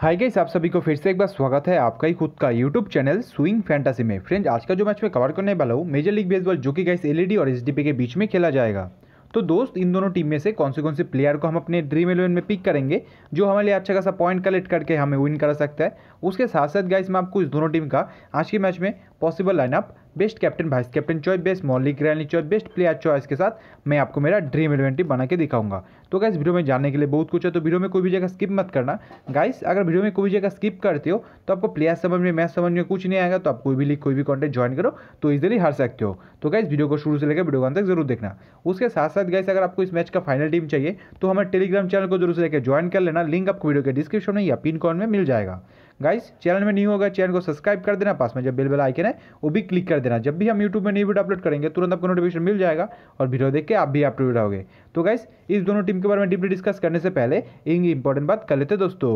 hi guys आप सभी को फिर से एक बार स्वागत है आपका ही खुद का यूट्यूब चैनल स्विंग फैंटासी में फ्रेंड्स आज का जो मैच मैं कवर करने वाला हूँ मेजर लीग बेसबॉल जो कि गाइस एलईडी e और एसडीपी के बीच में खेला जाएगा तो दोस्त इन दोनों टीम में से कौन से कौन से प्लेयर को हम अपने ड्रीम इलेवन में पिक करेंगे जो हमारे लिए अच्छा खासा पॉइंट कलेक्ट करके हमें विन कर सकता है उसके साथ साथ गाइस मैं आपको इस दोनों टीम का आज के मैच में possible lineup best captain vice captain choice best molly grandly choice best player choice के साथ मैं आपको मेरा ड्रीम इलेवेंटी बना के दिखाऊंगा तो गाइस वीडियो में जानने के लिए बहुत कुछ है तो वीडियो में कोई भी जगह स्किप मत करना गाइस अगर वीडियो में कोई भी जगह स्किप करते हो तो आपको प्लेयर समझ में मैच समझ में कुछ नहीं आएगा तो आप कोई भी लीग कोई भी कॉन्टेंट ज्वाइन करो तो इजिली हार सकते हो तो गाइस वीडियो को शुरू से लेकर वीडियो अंत तक जरूर देखना उसके साथ साथ गाइस अगर आपको इस मैच का फाइनल टीम चाहिए तो हमारे टेलीग्राम चैनल को जरूर से लेकर ज्वाइन कर लेना लिंक आपको वीडियो के डिस्क्रिप्शन में या पिन कॉन में मिल जाएगा गाइस चैनल में नहीं होगा चैनल को सब्सक्राइब कर देना पास में जब बिल बेल आइकन है वो भी क्लिक कर देना जब भी हम यूट्यूब में नई वीडियो अपलोड करेंगे तुरंत आपको नोटिफिकेशन मिल जाएगा और वीडियो देख के आप भी अपलोड रहोगे तो गाइस इस दोनों टीम के बारे में डीपली डिस्कस करने से पहले एक इंपॉर्टेंट बात कर लेते दोस्तों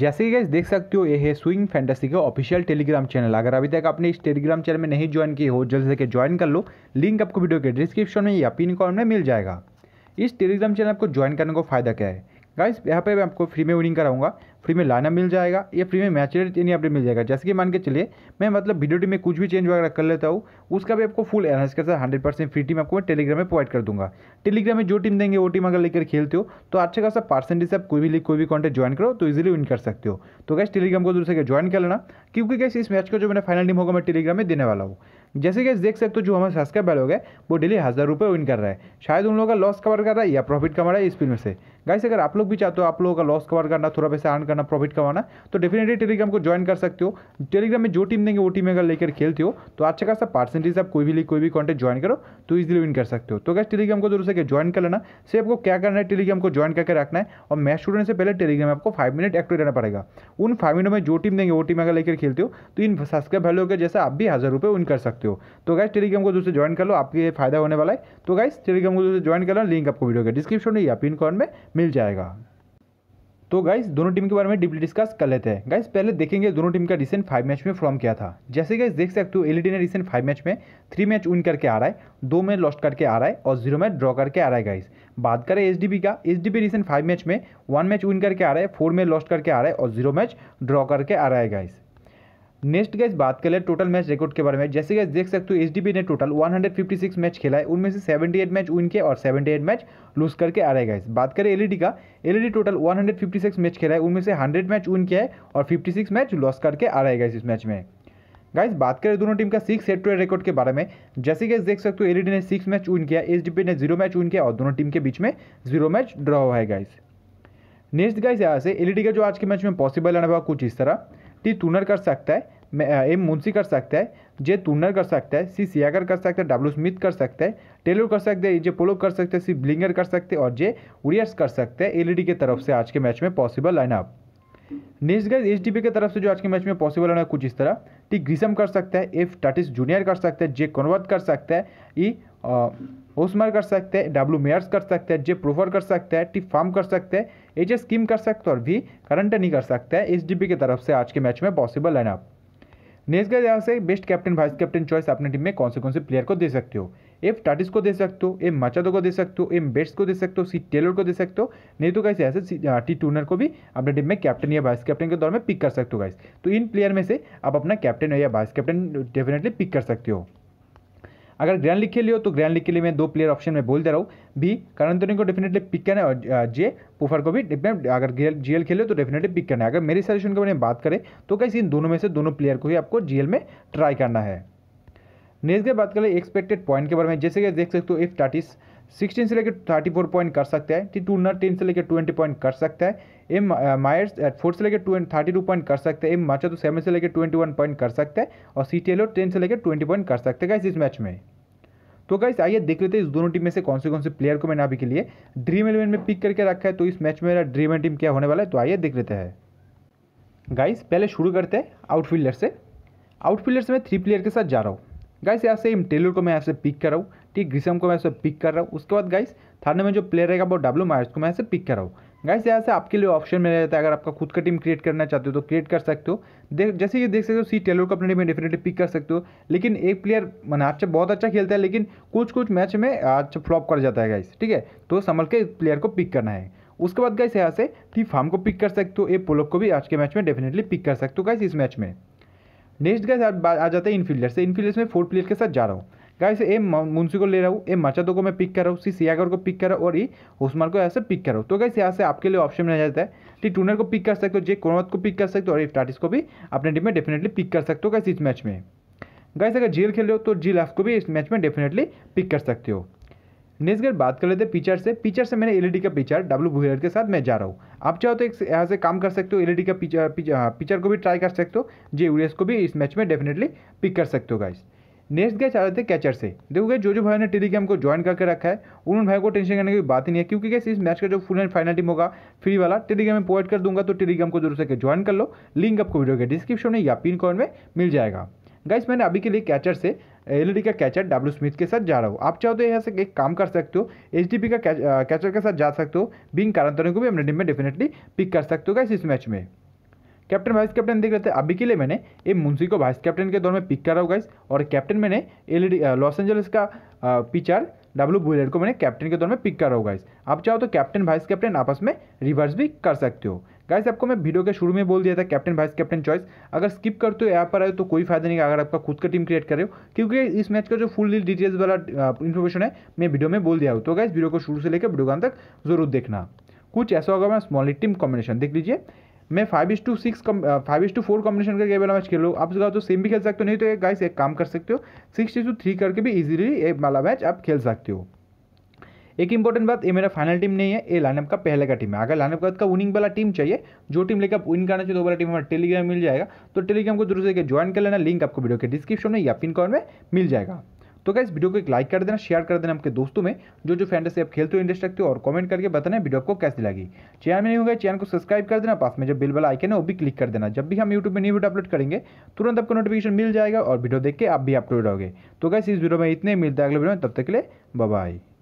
जैसे कि गाइस देख सकते हो ये है स्विंग फैंटेसी का ऑफिशियल टेलीग्राम चैनल अगर अभी तक आपने इस टेलीग्राम चैनल में नहीं ज्वाइन किए हो जल्द से ज्वाइन कर लो लिंक आपको वीडियो के डिस्क्रिप्शन में या पिन कॉर्न में मिल जाएगा इस टेलीग्राम चैनल आपको ज्वाइन करने को फ़ायदा क्या है गाइस यहाँ पे मैं आपको फ्री में विनिंग कराऊंगा फ्री में लाना मिल जाएगा या फ्री में मैच रेट यानी अपडेट मिल जाएगा जैसे कि मान के चलिए मैं मतलब वीडियो टीम में कुछ भी चेंज वगैरह कर लेता हूँ उसका भी आपको फुल एनहस के साथ हंड्रेड परसेंट फ्री टीम आपको मैं टेलीग्राम में प्रोवाइड कर दूंगा टेलीग्राम में जो टीम देंगे वो टीम अगर लेकर खेलते हो तो अच्छे खासा परसेंटेज से आप कोई भी लीग कोई भी कॉन्टेक्ट ज्वाइन करो तो इजिली विन कर सकते हो तो गैस टेलीग्राम को दूर से ज्वाइन कर लेना क्योंकि गैस इस मैच का जो मैंने फाइनल टीम होगा मैं टेलीग्राम में देने वाला हूँ जैसे कि देख सकते हो जो हमारे सब्सक्राइब वाले हो वो डेली हज़ार रुपये विन कर रहा है शायद उन लोगों का लॉस कवर कर रहा है या प्रॉफिट कमा रहा है इस फिल्म से गाइस अगर आप लोग भी चाहते हो आप लोगों का लॉस कवर करना थोड़ा पैसा अर्न करना प्रॉफिट कमाना तो डेफिनेटली टेलीग्राम को ज्वाइन कर सकते हो टेलीग्राम में जो टीम देंगे वो टीम अगर लेकर खेलते हो तो अच्छा खासा पर्सेंटेज आप कोई भी कोई भी कॉन्टेंट ज्वाइन करो तो इजिली विन कर सकते हो तो गैस टेलीग्राम को जरूर से ज्वाइन कर लेना सिर्फ आपको क्या करना है टेलीग्राम को ज्वाइन करके रखना है और मैच स्टूडेंट से पहले टेलीग्राम आपको फाइव मिनट एक्टिव रहना पड़ेगा उन फाइव मिनट में जो टीम देंगे वो टीम अगर लेकर खेलते हो तो इन सब्सक्राइब वैल्यू के जैसे आप भी हज़ार रुपये विन कर सकते हो तो गैस टेलीग्राम को जरूर से ज्वाइन कर लो आपके फायदा होने वाला है तो गैस टेलीग्राम को जरूर से ज्वाइन कर लो लिंक आपको वीडियो के डिस्क्रिप्शन में या पिन कॉन में मिल जाएगा तो गाइज दोनों टीम के बारे में डीपली डिस्कस कर लेते हैं गाइज पहले देखेंगे दोनों टीम का रिसेंट फाइव मैच में फॉर्म किया था जैसे गाइज देख सकते हो एलईडी ने रिसेंट फाइव मैच में थ्री मैच विन करके आ रहा है दो मैच लॉस्ट करके आ रहा है और जीरो मैच ड्रॉ करके आ रहा है गाइज बात करें एच का एच रिसेंट फाइव मैच में वन मैच विन करके आ रहा है फोर मैच लॉस्ट करके आ रहा है और जीरो मैच ड्रॉ करके आ रहा है गाइज नेक्स्ट गैस बात कर ले टोटल मैच रिकॉर्ड के बारे में जैसे गैस देख सकते हो एचडीबी ने टोटल 156 मैच खेला है उनमें से 78 मैच विन किए और 78 मैच लूज करके आ रहे गैस बात करें एलईडी e का एलईडी टोटल 156 मैच खेला है उनमें से 100 मैच विन किया है और 56 मैच लॉस करके आ रहे गैस इस मैच में गाइस बात करें दोनों टीम का six head to head record के बारे में जैसे कि देख सकते हो एलईडी e ने सिक्स मैच विन किया एचडीपी ने जीरो मैच विन किया और दोनों टीम के बीच में जीरो मैच ड्रॉ हुआ है गाइस नेक्स्ट गाइस यहाँ से एलईडी e का जो आज के मैच में पॉसिबल आने वाला कुछ इस तरह टी तुनर कर सकता है एम मुंशी कर सकता है जे तुनर कर सकता है सी सियागर कर सकता है डब्ल्यू स्मिथ कर सकता है टेलर कर सकते हैं जे पोलो कर सकते हैं सी ब्लिंगर कर सकते हैं और जे उरियर्स कर सकते हैं एलईडी के तरफ से आज के मैच में possible lineup next guys H की तरफ से जो आज के मैच में पॉसिबल होना कुछ इस तरह टी ग्रीसम कर सकता है एफ टाटिस जूनियर कर सकता है जे कन्वर्ट कर सकता है ई उसमें कर सकते हैं डब्ल्यू मेयर्स कर सकते हैं जे प्रोफर कर सकते हैं टी फार्म कर सकते हैं एच एस स्कीम कर सकते और भी करंट नहीं कर सकते हैं एच की तरफ से आज के मैच में पॉसिबल है ना नेक्स्ट का से best captain vice captain choice अपने टीम में कौन से कौन से प्लेयर को दे सकते हो एफ टाटिस को दे सकते हो एम मचादो को दे सकते हो एम बेट्स को दे सकते हो सी टेलर को दे सकते हो नहीं तो कैसे ऐसे टी टूनर को भी अपने टीम में कैप्टन या वाइस कैप्टन के दौर में पिक कर सकते हो गाइस तो इन प्लेयर में से आप अपना कैप्टन या वाइस कैप्टन डेफिनेटली पिक कर सकते हो अगर ग्रैंड लीग के लिए हो तो ग्रैंड लीग के लिए मैं दो प्लेयर ऑप्शन में बोल दे रहा हूँ भी करण धोनी को डेफिनेटली पिक करना है और जे पुफर को भी अगर जी एल तो डेफिनेटली पिक करना है अगर मेरे सजेशन के बारे में बात करें तो कैसे इन दोनों में से दोनों प्लेयर को ही आपको जी में ट्राई करना है नेक्स्ट बात करें एक्सपेक्टेड पॉइंट के बारे में जैसे कि देख सकते हो इफ टाटिस सिक्सटीन से लेकर थर्टी फोर पॉइंट कर सकता है टी टूनर टेन से लेकर ट्वेंटी पॉइंट कर सकता है एम मायर्स फोर से लेकर ट्वेंटी थर्टी टू पॉइंट कर सकते हैं एम माचा तो सेवन से लेकर ट्वेंटी वन पॉइंट कर सकते हैं और सी टी एल टेन से लेकर ट्वेंटी पॉइंट कर सकते हैं गाइस इस मैच में तो गाइस आइए देख लेते हैं इस दोनों टीम में से कौन से कौन से प्लेयर को मैंने अभी के लिए ड्रीम इलेवन में पिक करके रखा है तो इस मैच में मेरा ड्रीम इलेवन टीम क्या होने वाला है तो आइए देख लेते हैं गाइस पहले शुरू करते हैं आउटफील्डर से आउटफील्डर से मैं थ्री प्लेयर के साथ जा रहा हूँ गाइस यहाँ से टेलर को मैं यहाँ से पिक कर रहा हूँ ठीक ग्रीसम को मैं ऐसे पिक कर रहा हूँ उसके बाद गाइस थर्ड में जो प्लेयर रहेगा वो डब्लू मायर्स को मैं ऐसे पिक कर रहा हूँ गाइस यहाँ से आपके लिए ऑप्शन मिल जाता है अगर आपका खुद का टीम क्रिएट करना चाहते हो तो क्रिएट कर सकते हो देख जैसे ये देख सकते हो सी टेलर को अपने टीम में डेफिनेटली पिक कर सकते हो लेकिन एक प्लेयर मैंने अच्छा बहुत अच्छा खेलता है लेकिन कुछ कुछ मैच में अच्छा फ्लॉप कर जाता है गाइस ठीक है तो संभल के प्लेयर को पिक करना है उसके बाद गाइस यहाँ से टी फार्म को पिक कर सकते हो ए पोलक को भी आज के मैच में डेफिनेटली पिक कर सकते हो गाइस इस मैच में नेक्स्ट गाइस आ जाते हैं इनफील्डर से इनफील्डर्स में फोर प्लेयर के साथ जा रहा हूँ गाइस ए मुंशी को ले रहा हूँ ए मचादो को मैं पिक कर रहा हूँ सी सियागर को पिक कर रहा हूँ और ई उस्मान को यहाँ से पिक कर रहा हूँ तो गाइस यहाँ से आपके लिए ऑप्शन मिल जाता है टी टूनर को पिक कर सकते हो जे कोनवत को पिक कर सकते हो और इफ्टाटिस को भी अपने टीम में डेफिनेटली पिक कर सकते हो गाइस इस मैच में गाइस अगर जेल खेल रहे हो तो जी लाफ को भी इस मैच में डेफिनेटली पिक कर सकते हो नेक्स्ट अगर बात कर लेते पिचर से पिचर से मैंने एलईडी का पिचर डब्लू भूहर के साथ मैं जा रहा हूँ आप चाहो तो एक यहाँ से काम कर सकते हो एलईडी का पिचर पिक्चर को भी ट्राई कर सकते हो जे यूएस को भी इस मैच में डेफिनेटली पिक कर सकते हो गाइस नेक्स्ट गए आ जाते हैं कैचर से देखो गए जो जो भाई ने टेलीग्राम को ज्वाइन करके रखा है उन भाई को टेंशन करने की बात ही नहीं है क्योंकि कैसे इस मैच का जो फुल एंड फाइनल टीम होगा फ्री वाला टेलीग्राम में प्रोवाइड कर दूंगा तो टेलीग्राम को जरूर से ज्वाइन कर लो लिंक आपको वीडियो के डिस्क्रिप्शन में या पिन कॉर्ड में मिल जाएगा गाइस मैंने अभी के लिए कैचर से एल का कैचर डब्ल्यू स्मिथ के साथ जा रहा हूँ आप चाहो तो यहाँ से एक काम कर सकते हो एच का कैचर uh, के साथ जा सकते हो बिंग कारण को भी अपने टीम में डेफिनेटली पिक कर सकते हो गाइस इस मैच में कैप्टन वाइस कैप्टन देख लेते हैं अभी के लिए मैंने ए मुंशी को वाइस कैप्टन के दौर में पिक करा होगा गाइस और कैप्टन मैंने एल लॉस एंजल्स का पिचर डब्ल्यू बुलेट को मैंने कैप्टन के दौर में पिक करा होगा आप चाहो तो कैप्टन वाइस कैप्टन आपस में रिवर्स भी कर सकते हो गाइस आपको मैं वीडियो के शुरू में बोल दिया था कैप्टन वाइस कैप्टन चॉइस अगर स्किप करते हो यहाँ पर आए तो कोई फायदा नहीं अगर आपका खुद का टीम क्रिएट करे हो क्योंकि इस मैच का जो फुल डिटेल्स वाला इन्फॉर्मेशन है मैं वीडियो में बोल दिया हूँ तो गाइस वीडियो को शुरू से लेकर वीडियो तक जरूर देखना कुछ ऐसा होगा मैं स्मॉल टीम कॉम्बिनेशन देख लीजिए मैं five is to six five is to four combination करके वाला मैच खेलो आप जगह तो सेम भी खेल सकते हो नहीं तो एक गाइस एक काम कर सकते हो सिक्स इज टू थ्री करके भी इजीली एक वाला मैच आप खेल सकते हो एक इंपॉर्टेंट बात ये मेरा फाइनल टीम नहीं है ये लाइनअप का पहले का टीम है अगर लाइनअप का, विनिंग वाला टीम चाहिए जो टीम लेकर आप विन करना चाहिए तो वाला टीम हमारा टेलीग्राम मिल जाएगा तो टेलीग्राम को जरूर से ज्वाइन कर लेना लिंक आपको वीडियो के डिस्क्रिप्शन में या पिन कॉर्ड में मिल जाएगा तो क्या वीडियो को एक लाइक कर देना शेयर कर देना आपके दोस्तों में जो जो से आप खेलते हो इंटरेस्ट रखते हो और कमेंट करके बताना वीडियो आपको कैसी लगी चैनल में नहीं हो चैनल को सब्सक्राइब कर देना पास में जब बिल वाला आइकन है वो भी क्लिक कर देना जब भी हम यूट्यूब में न्यू वीडियो अपलोड करेंगे तुरंत आपको नोटिफिकेशन मिल जाएगा और वीडियो देख के आप भी अपलोड रहोगे तो कैसे इस वीडियो में इतने मिलते हैं अगले वीडियो में तब तक के लिए बाय